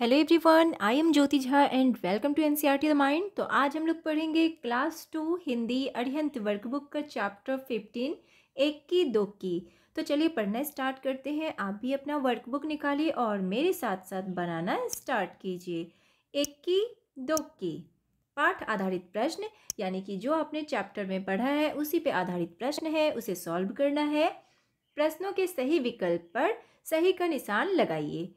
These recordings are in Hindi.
hello everyone I am Jyoti Jha and welcome to NCERT the mind तो आज हम लोग पढ़ेंगे class two Hindi Arihant workbook का चैप्टर फिफ्टीन एक की दो की तो चलिए पढ़ना स्टार्ट करते हैं आप भी अपना वर्कबुक निकालिए और मेरे साथ साथ बनाना स्टार्ट कीजिए एक की दो की पाठ आधारित प्रश्न यानी कि जो आपने चैप्टर में पढ़ा है उसी पर आधारित प्रश्न है उसे सॉल्व करना है प्रश्नों के सही विकल्प पर सही का निशान लगाइए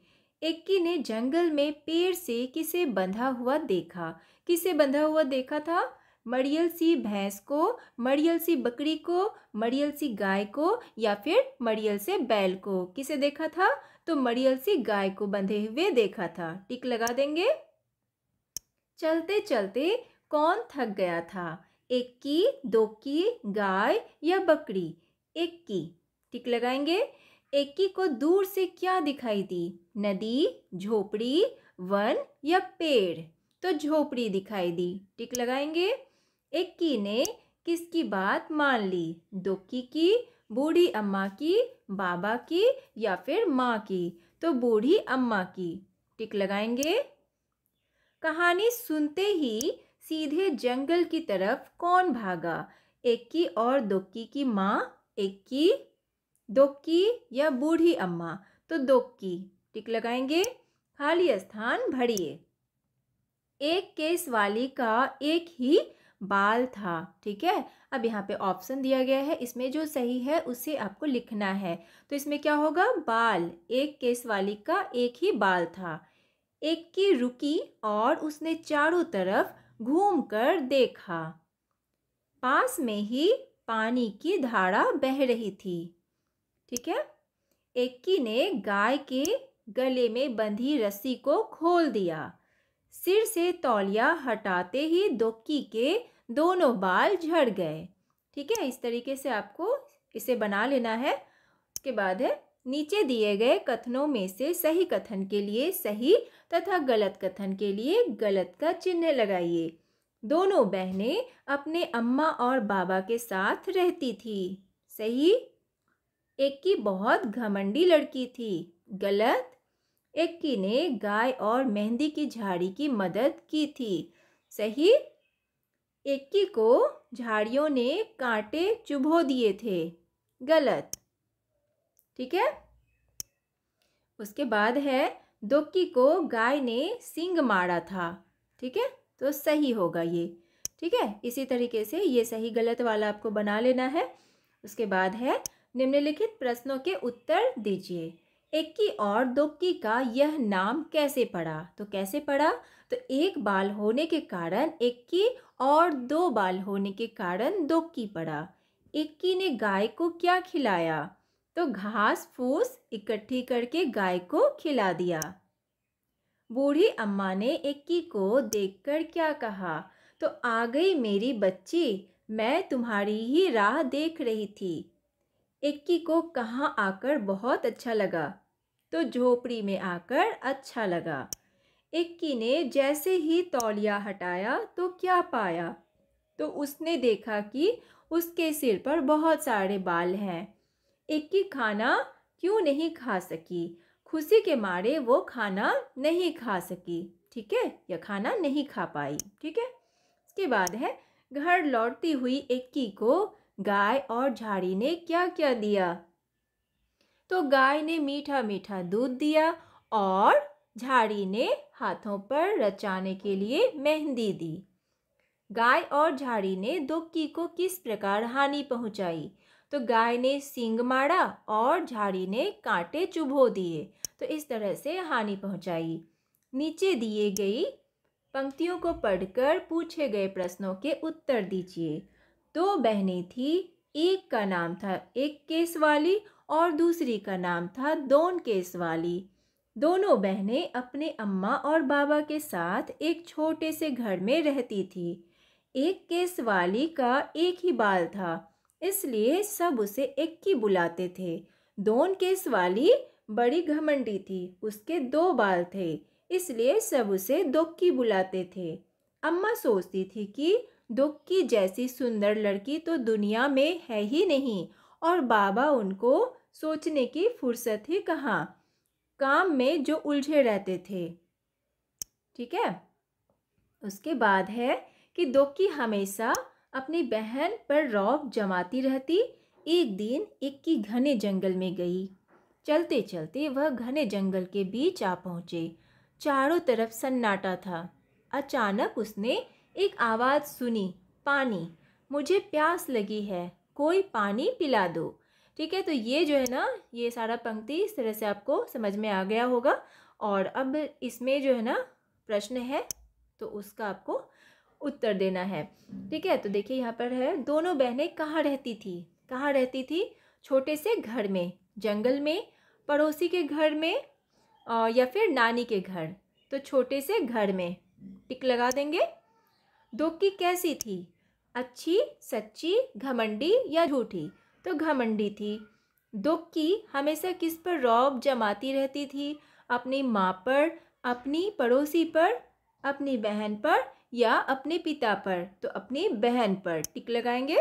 एक्की ने जंगल में पेड़ से किसे बंधा हुआ देखा किसे बंधा हुआ देखा था मड़ियल सी भैंस को मड़ियल सी बकरी को मड़ियल सी गाय को या फिर मड़ियल से बैल को किसे देखा था तो मड़ियल सी गाय को बंधे हुए देखा था टिक लगा देंगे चलते चलते कौन थक गया था एक की दो की गाय या बकरी एक की टिक लगाएंगे एक्की को दूर से क्या दिखाई दी नदी झोपड़ी वन या पेड़ तो झोपड़ी दिखाई दी टिक लगाएंगे एक्की ने किसकी बात मान ली दोकी की बूढ़ी अम्मा की बाबा की या फिर माँ की तो बूढ़ी अम्मा की टिक लगाएंगे कहानी सुनते ही सीधे जंगल की तरफ कौन भागा एक्की और दोकी की माँ एक्की दोक्की या बूढ़ी अम्मा तो दोक्की टिक लगाएंगे खाली स्थान भरिए एक केस वाली का एक ही बाल था ठीक है अब यहाँ पे ऑप्शन दिया गया है इसमें जो सही है उसे आपको लिखना है तो इसमें क्या होगा बाल एक केस वाली का एक ही बाल था एक की रुकी और उसने चारों तरफ घूम कर देखा पास में ही पानी की धारा बह रही थी ठीक है एक्की ने गाय के गले में बंधी रस्सी को खोल दिया सिर से तौलिया हटाते ही दोक्की के दोनों बाल झड़ गए ठीक है इस तरीके से आपको इसे बना लेना है उसके बाद है नीचे दिए गए कथनों में से सही कथन के लिए सही तथा गलत कथन के लिए गलत का चिन्ह लगाइए दोनों बहनें अपने अम्मा और बाबा के साथ रहती थी सही एक की बहुत घमंडी लड़की थी गलत एक की ने गाय और मेहंदी की झाड़ी की मदद की थी सही की को झाड़ियों ने कांटे चुभो दिए थे गलत ठीक है उसके बाद है दोक्की को गाय ने सिंग मारा था ठीक है तो सही होगा ये ठीक है इसी तरीके से ये सही गलत वाला आपको बना लेना है उसके बाद है निम्नलिखित प्रश्नों के उत्तर दीजिए इक्की और दुक्की का यह नाम कैसे पड़ा तो कैसे पड़ा तो एक बाल होने के कारण इक्की और दो बाल होने के कारण दुक्की पड़ा इक्की ने गाय को क्या खिलाया तो घास फूस इकट्ठी करके गाय को खिला दिया बूढ़ी अम्मा ने इक्की को देखकर क्या कहा तो आ गई मेरी बच्ची मैं तुम्हारी ही राह देख रही थी एक्की को कहाँ आकर बहुत अच्छा लगा तो झोपड़ी में आकर अच्छा लगा एक्की ने जैसे ही तौलिया हटाया तो क्या पाया तो उसने देखा कि उसके सिर पर बहुत सारे बाल हैं एक्की खाना क्यों नहीं खा सकी खुशी के मारे वो खाना नहीं खा सकी ठीक है या खाना नहीं खा पाई ठीक है इसके बाद है घर लौटती हुई एक्की को गाय और झाड़ी ने क्या क्या दिया तो गाय ने मीठा मीठा दूध दिया और झाड़ी ने हाथों पर रचाने के लिए मेहंदी दी गाय और झाड़ी ने दुक्की को किस प्रकार हानि पहुंचाई तो गाय ने सिंग मारा और झाड़ी ने कांटे चुभो दिए तो इस तरह से हानि पहुंचाई नीचे दिए गई पंक्तियों को पढ़कर पूछे गए प्रश्नों के उत्तर दीजिए दो तो बहनें थी एक का नाम था एक केस वाली और दूसरी का नाम था दोन केस वाली दोनों बहनें अपने अम्मा और बाबा के साथ एक छोटे से घर में रहती थी एक केस वाली का एक ही बाल था इसलिए सब उसे एक की बुलाते थे दोन केस वाली बड़ी घमंडी थी उसके दो बाल थे इसलिए सब उसे दो की बुलाते थे अम्मा सोचती थी कि दुख की जैसी सुंदर लड़की तो दुनिया में है ही नहीं और बाबा उनको सोचने की फुर्सत ही कहाँ काम में जो उलझे रहते थे ठीक है उसके बाद है कि दोकी हमेशा अपनी बहन पर रौब जमाती रहती एक दिन एक की घने जंगल में गई चलते चलते वह घने जंगल के बीच आ पहुँचे चारों तरफ सन्नाटा था अचानक उसने एक आवाज़ सुनी पानी मुझे प्यास लगी है कोई पानी पिला दो ठीक है तो ये जो है ना ये सारा पंक्ति इस तरह से आपको समझ में आ गया होगा और अब इसमें जो है ना प्रश्न है तो उसका आपको उत्तर देना है ठीक है तो देखिए यहाँ पर है दोनों बहनें कहाँ रहती थी कहाँ रहती थी छोटे से घर में जंगल में पड़ोसी के घर में या फिर नानी के घर तो छोटे से घर में टिक लगा देंगे दोकी कैसी थी अच्छी सच्ची घमंडी या झूठी तो घमंडी थी दोकी हमेशा किस पर रौब जमाती रहती थी अपनी माँ पर अपनी पड़ोसी पर अपनी बहन पर या अपने पिता पर तो अपनी बहन पर टिक लगाएंगे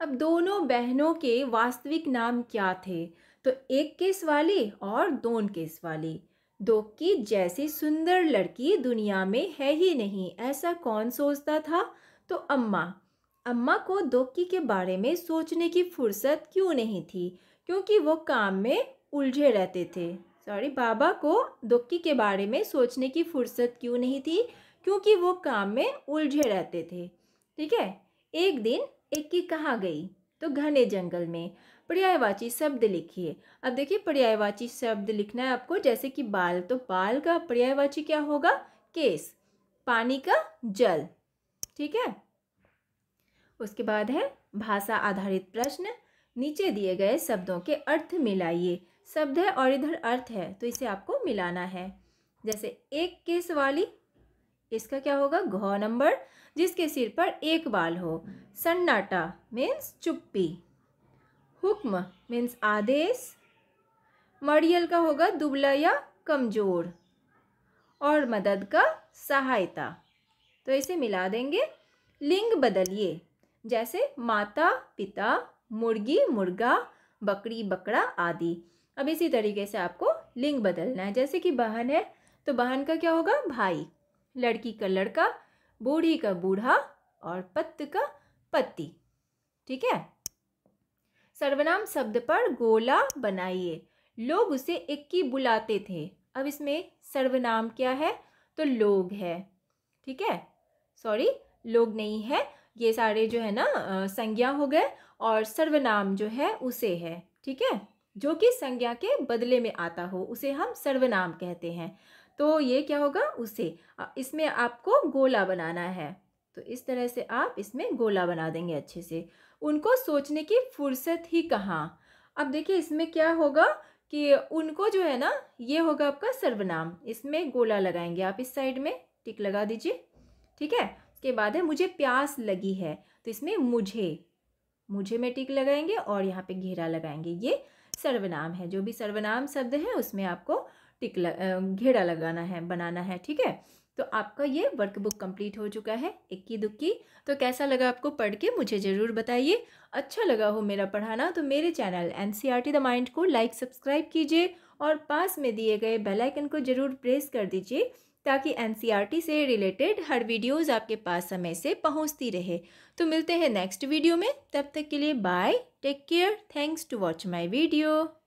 अब दोनों बहनों के वास्तविक नाम क्या थे तो एक केस वाली और दोन केस वाली दो तो की जैसी सुंदर लड़की दुनिया में है ही नहीं ऐसा कौन सोचता था तो अम्मा अम्मा को दोक्की के बारे में सोचने की फुर्सत क्यों नहीं थी क्योंकि वो काम में उलझे रहते थे सॉरी बाबा को दोक्की के बारे में सोचने की फुर्सत क्यों नहीं थी क्योंकि वो काम में उलझे रहते थे ठीक है एक दिन एक की कहाँ गई तो घने जंगल में पर्यायवाची शब्द लिखिए अब देखिए पर्यायवाची शब्द लिखना है आपको जैसे कि बाल तो बाल का पर्यायवाची क्या होगा केस पानी का जल ठीक है उसके बाद है भाषा आधारित प्रश्न नीचे दिए गए शब्दों के अर्थ मिलाइए शब्द है और इधर अर्थ है तो इसे आपको मिलाना है जैसे एक केस वाली इसका क्या होगा घ नंबर जिसके सिर पर एक बाल हो सन्नाटा मीन्स चुप्पी हुक्म मीन्स आदेश मड़ियल का होगा दुबला या कमज़ोर और मदद का सहायता तो इसे मिला देंगे लिंग बदलिए जैसे माता पिता मुर्गी मुर्गा बकरी बकरा आदि अब इसी तरीके से आपको लिंग बदलना है जैसे कि बहन है तो बहन का क्या होगा भाई लड़की का लड़का बूढ़ी का बूढ़ा और पत्त का पत्ती ठीक है सर्वनाम शब्द पर गोला बनाइए लोग उसे इक्की बुलाते थे अब इसमें सर्वनाम क्या है तो लोग है ठीक है सॉरी लोग नहीं है ये सारे जो है ना संज्ञा हो गए और सर्वनाम जो है उसे है ठीक है जो कि संज्ञा के बदले में आता हो उसे हम सर्वनाम कहते हैं तो ये क्या होगा उसे इसमें आपको गोला बनाना है तो इस तरह से आप इसमें गोला बना देंगे अच्छे से उनको सोचने की फुर्सत ही कहाँ अब देखिए इसमें क्या होगा कि उनको जो है ना ये होगा आपका सर्वनाम इसमें गोला लगाएंगे आप इस साइड में टिक लगा दीजिए ठीक है उसके बाद है मुझे प्यास लगी है तो इसमें मुझे मुझे में टिक लगाएंगे और यहाँ पे घेरा लगाएंगे ये सर्वनाम है जो भी सर्वनाम शब्द है उसमें आपको टिक लग, घेरा लगाना है बनाना है ठीक है तो आपका ये वर्कबुक कंप्लीट हो चुका है इक्की दुक्की तो कैसा लगा आपको पढ़ के मुझे ज़रूर बताइए अच्छा लगा हो मेरा पढ़ाना तो मेरे channel N C R T the mind like लाइक सब्सक्राइब कीजिए और पास में दिए गए बेल आइकन को ज़रूर प्रेस कर दीजिए ताकि एन सी आर टी से रिलेटेड हर वीडियोस आपके पास समय से पहुंचती रहे तो मिलते हैं नेक्स्ट वीडियो में तब तक के लिए bye take care thanks to watch my video